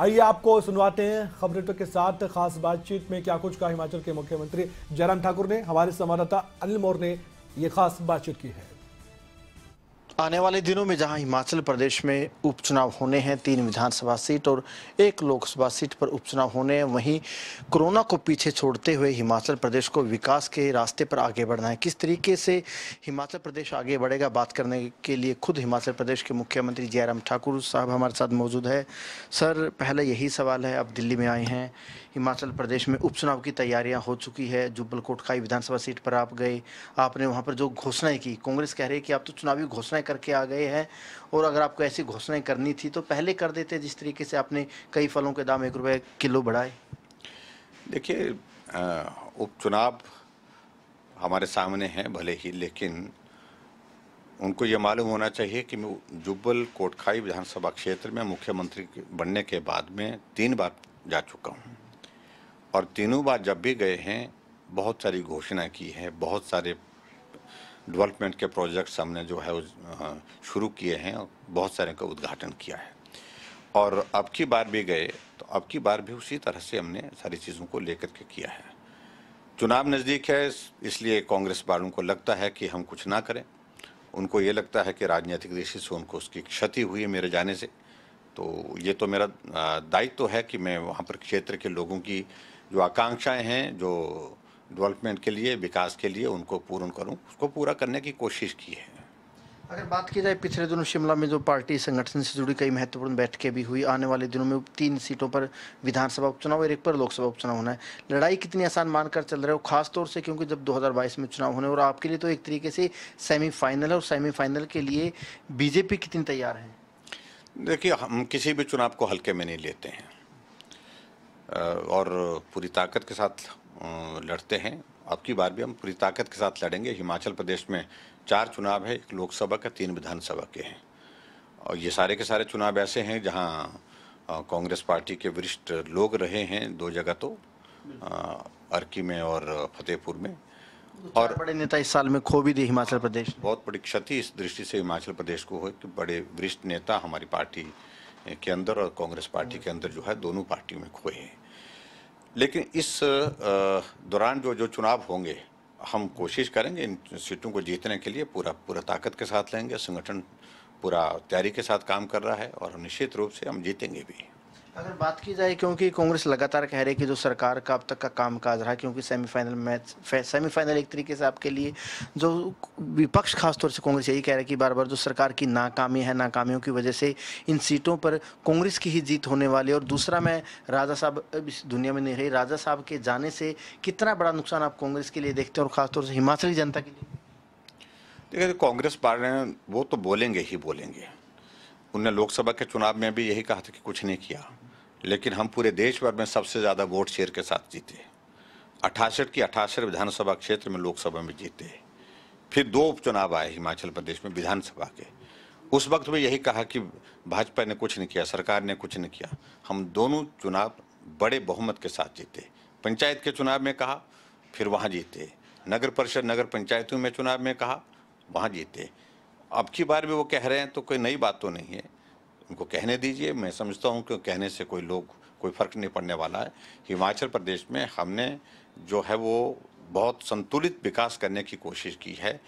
आइए आपको सुनवाते हैं खबर तो के साथ खास बातचीत में क्या कुछ कहा हिमाचल के मुख्यमंत्री जयराम ठाकुर ने हमारे संवाददाता अनिल मोर ने यह खास बातचीत की है आने वाले दिनों में जहां हिमाचल प्रदेश में उपचुनाव होने हैं तीन विधानसभा सीट और एक लोकसभा सीट पर उपचुनाव होने हैं वहीं कोरोना को पीछे छोड़ते हुए हिमाचल प्रदेश को विकास के रास्ते पर आगे बढ़ना है किस तरीके से हिमाचल प्रदेश आगे बढ़ेगा बात करने के लिए खुद हिमाचल प्रदेश के मुख्यमंत्री जयराम ठाकुर साहब हमारे साथ मौजूद है सर पहले यही सवाल है आप दिल्ली में आए हैं हिमाचल प्रदेश में उपचुनाव की तैयारियाँ हो चुकी है जुब्बल कोटखाई विधानसभा सीट पर आप गए आपने वहाँ पर जो घोषणाएँ की कांग्रेस कह रही है कि आप तो चुनावी घोषणाएँ करके आ गए हैं और अगर आपको ऐसी घोषणाएं करनी थी तो पहले कर देते जिस तरीके से आपने कई फलों के दाम एक रुपये किलो बढ़ाए देखिए उपचुनाव हमारे सामने हैं भले ही लेकिन उनको ये मालूम होना चाहिए कि जुब्बल कोटखाई विधानसभा क्षेत्र में मुख्यमंत्री बनने के बाद में तीन बार जा चुका हूँ और तीनों बार जब भी गए हैं बहुत सारी घोषणा की है बहुत सारे डेवलपमेंट के प्रोजेक्ट्स हमने जो है शुरू किए हैं और बहुत सारे का उद्घाटन किया है और अब की बार भी गए तो अब की बार भी उसी तरह से हमने सारी चीज़ों को लेकर के किया है चुनाव नज़दीक है इसलिए कांग्रेस वालों को लगता है कि हम कुछ ना करें उनको ये लगता है कि राजनीतिक दृष्टि से उनको उसकी क्षति हुई है मेरे जाने से तो ये तो मेरा दायित्व तो है कि मैं वहाँ पर क्षेत्र के लोगों की जो आकांक्षाएं हैं जो डेवलपमेंट के लिए विकास के लिए उनको पूर्ण करूँ उसको पूरा करने की कोशिश की है अगर बात की जाए पिछले दिनों शिमला में जो पार्टी संगठन से जुड़ी कई महत्वपूर्ण बैठकें भी हुई आने वाले दिनों में तीन सीटों पर विधानसभा उपचुनाव और एक पर लोकसभा उपचुनाव होना है लड़ाई कितनी आसान मानकर चल रहे हो खासतौर से क्योंकि जब 2022 में चुनाव होने और आपके लिए तो एक तरीके से सेमीफाइनल है और सेमीफाइनल के लिए बीजेपी कितनी तैयार है देखिए हम किसी भी चुनाव को हल्के में नहीं लेते हैं और पूरी ताकत के साथ लड़ते हैं अब की बार भी हम पूरी ताकत के साथ लड़ेंगे हिमाचल प्रदेश में चार चुनाव है एक लोकसभा का तीन विधानसभा के हैं और ये सारे के सारे चुनाव ऐसे हैं जहाँ कांग्रेस पार्टी के वरिष्ठ लोग रहे हैं दो जगह तो अर्की में और फतेहपुर में और बड़े नेता इस साल में खो भी दी हिमाचल प्रदेश बहुत बड़ी क्षति इस दृष्टि से हिमाचल प्रदेश को हुई कि बड़े वरिष्ठ नेता हमारी पार्टी के अंदर और कांग्रेस पार्टी के अंदर जो है दोनों पार्टियों में खोए हैं लेकिन इस दौरान जो जो चुनाव होंगे हम कोशिश करेंगे इन सीटों को जीतने के लिए पूरा पूरा ताकत के साथ लेंगे संगठन पूरा तैयारी के साथ काम कर रहा है और निश्चित रूप से हम जीतेंगे भी अगर बात की जाए क्योंकि कांग्रेस लगातार कह रही है कि जो सरकार का अब तक का कामकाज रहा क्योंकि सेमीफाइनल मैच सेमीफाइनल एक तरीके से आपके लिए जो विपक्ष खासतौर से कांग्रेस यही कह रहा है कि बार बार जो सरकार की नाकामी है नाकामियों की वजह से इन सीटों पर कांग्रेस की ही जीत होने वाली और दूसरा मैं राजा साहब इस दुनिया में नहीं रही राजा साहब के जाने से कितना बड़ा नुकसान आप कांग्रेस के लिए देखते हैं और ख़ासतौर से हिमाचली जनता के लिए देखिए कांग्रेस पार्टी वो तो बोलेंगे ही बोलेंगे उन्होंने लोकसभा के चुनाव में भी यही कहा था कि कुछ नहीं किया लेकिन हम पूरे देश भर में सबसे ज़्यादा वोट शेयर के साथ जीते अठासठ की अठासठ विधानसभा क्षेत्र में लोकसभा में जीते फिर दो उपचुनाव आए हिमाचल प्रदेश में विधानसभा के उस वक्त भी यही कहा कि भाजपा ने कुछ नहीं किया सरकार ने कुछ नहीं किया हम दोनों चुनाव बड़े बहुमत के साथ जीते पंचायत के चुनाव में कहा फिर वहाँ जीते नगर परिषद नगर पंचायतों में चुनाव में कहा वहाँ जीते अब की बार भी वो कह रहे हैं तो कोई नई बात तो नहीं है उनको कहने दीजिए मैं समझता हूँ कि कहने से कोई लोग कोई फ़र्क नहीं पड़ने वाला है हिमाचल प्रदेश में हमने जो है वो बहुत संतुलित विकास करने की कोशिश की है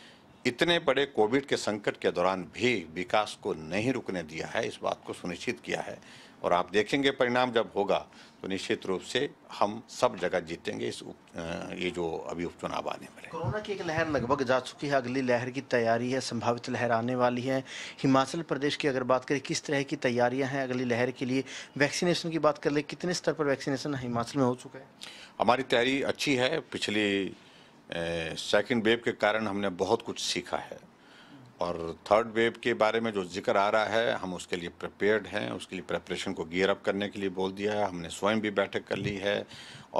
इतने बड़े कोविड के संकट के दौरान भी विकास को नहीं रुकने दिया है इस बात को सुनिश्चित किया है और आप देखेंगे परिणाम जब होगा तो निश्चित रूप से हम सब जगह जीतेंगे इस उप, ये जो अभी उपचुनाव आने वाले कोरोना की एक लहर लगभग जा चुकी है अगली लहर की तैयारी है संभावित लहर आने वाली है हिमाचल प्रदेश की अगर बात करें किस तरह की तैयारियां हैं अगली लहर के लिए वैक्सीनेशन की बात कर ले कितने स्तर पर वैक्सीनेशन हिमाचल में हो चुका है हमारी तैयारी अच्छी है पिछली सेकेंड वेव के कारण हमने बहुत कुछ सीखा है और थर्ड वेव के बारे में जो जिक्र आ रहा है हम उसके लिए प्रिपेयर्ड हैं उसके लिए प्रेपरेशन को गियर अप करने के लिए बोल दिया है हमने स्वयं भी बैठक कर ली है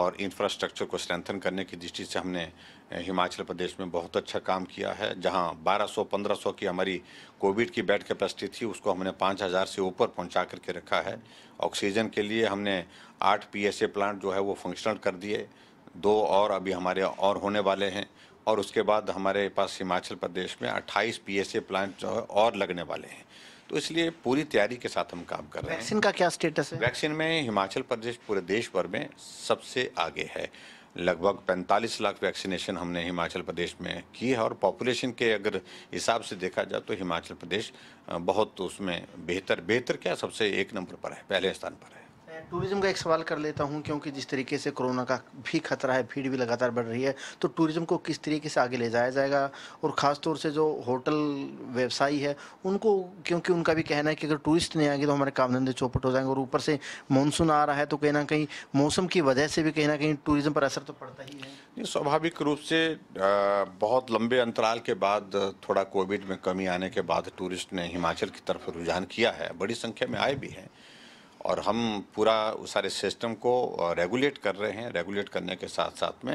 और इंफ्रास्ट्रक्चर को स्ट्रेंथन करने की दृष्टि से हमने हिमाचल प्रदेश में बहुत अच्छा काम किया है जहां 1200-1500 की हमारी कोविड की बेड कैपेसिटी थी उसको हमने 5000 से ऊपर पहुंचा करके रखा है ऑक्सीजन के लिए हमने आठ पीएसए प्लांट जो है वो फंक्शनल कर दिए दो और अभी हमारे और होने वाले हैं और उसके बाद हमारे पास हिमाचल प्रदेश में 28 पीएसए प्लांट जो है और लगने वाले हैं तो इसलिए पूरी तैयारी के साथ हम काम कर रहे हैं वैक्सीन का क्या स्टेटस है वैक्सीन में हिमाचल प्रदेश पूरे देश भर में सबसे आगे है लगभग 45 लाख वैक्सीनेशन हमने हिमाचल प्रदेश में की है और पॉपुलेशन के अगर हिसाब से देखा जाए तो हिमाचल प्रदेश बहुत उसमें बेहतर बेहतर क्या सबसे एक नंबर पर है पहले स्थान पर है टूरिज्म का एक सवाल कर लेता हूं क्योंकि जिस तरीके से कोरोना का भी खतरा है भीड़ भी लगातार बढ़ रही है तो टूरिज्म को किस तरीके से आगे ले जाया जाएगा और ख़ास तौर से जो होटल व्यवसायी है उनको क्योंकि उनका भी कहना है कि अगर टूरिस्ट नहीं आएंगे तो हमारे काम धंधे चौपट हो जाएंगे और ऊपर से मानसून आ रहा है तो कहीं ना कहीं मौसम की वजह से भी कहीं ना कहीं टूरिज्म पर असर तो पड़ता ही है स्वाभाविक रूप से बहुत लंबे अंतराल के बाद थोड़ा कोविड में कमी आने के बाद टूरिस्ट ने हिमाचल की तरफ रुझान किया है बड़ी संख्या में आए भी हैं और हम पूरा सारे सिस्टम को रेगुलेट कर रहे हैं रेगुलेट करने के साथ साथ में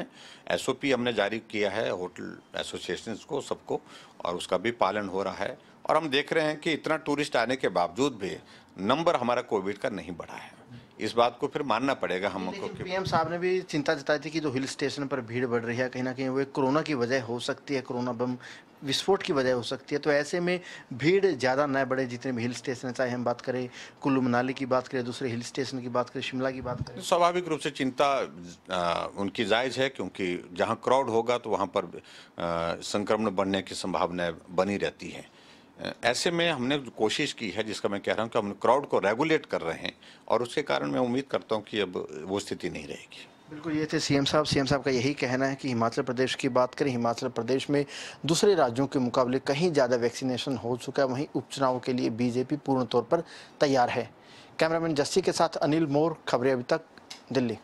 एसओपी हमने जारी किया है होटल एसोसिएशन को सबको और उसका भी पालन हो रहा है और हम देख रहे हैं कि इतना टूरिस्ट आने के बावजूद भी नंबर हमारा कोविड का नहीं बढ़ा है इस बात को फिर मानना पड़ेगा हम पी पीएम साहब ने भी चिंता जताई थी कि जो हिल स्टेशन पर भीड़ बढ़ रही है कहीं ना कहीं वो कोरोना की वजह हो सकती है कोरोना बम विस्फोट की वजह हो सकती है तो ऐसे में भीड़ ज़्यादा न बढ़े जितने भी हिल स्टेशन चाहे हम बात करें कुल्लू मनाली की बात करें दूसरे हिल स्टेशन की बात करें शिमला की बात करें स्वाभाविक रूप से चिंता उनकी जायज़ है क्योंकि जहाँ क्राउड होगा तो वहाँ पर संक्रमण बढ़ने की संभावनाएँ बनी रहती हैं ऐसे में हमने कोशिश की है जिसका मैं कह रहा हूँ कि हम क्राउड को रेगुलेट कर रहे हैं और उसके कारण मैं उम्मीद करता हूँ कि अब वो स्थिति नहीं रहेगी बिल्कुल ये थे सीएम साहब सीएम साहब का यही कहना है कि हिमाचल प्रदेश की बात करें हिमाचल प्रदेश में दूसरे राज्यों के मुकाबले कहीं ज़्यादा वैक्सीनेशन हो चुका है वहीं उपचुनाव के लिए बीजेपी पूर्ण तौर पर तैयार है कैमरामैन जस्सी के साथ अनिल मोर खबरें अभी तक दिल्ली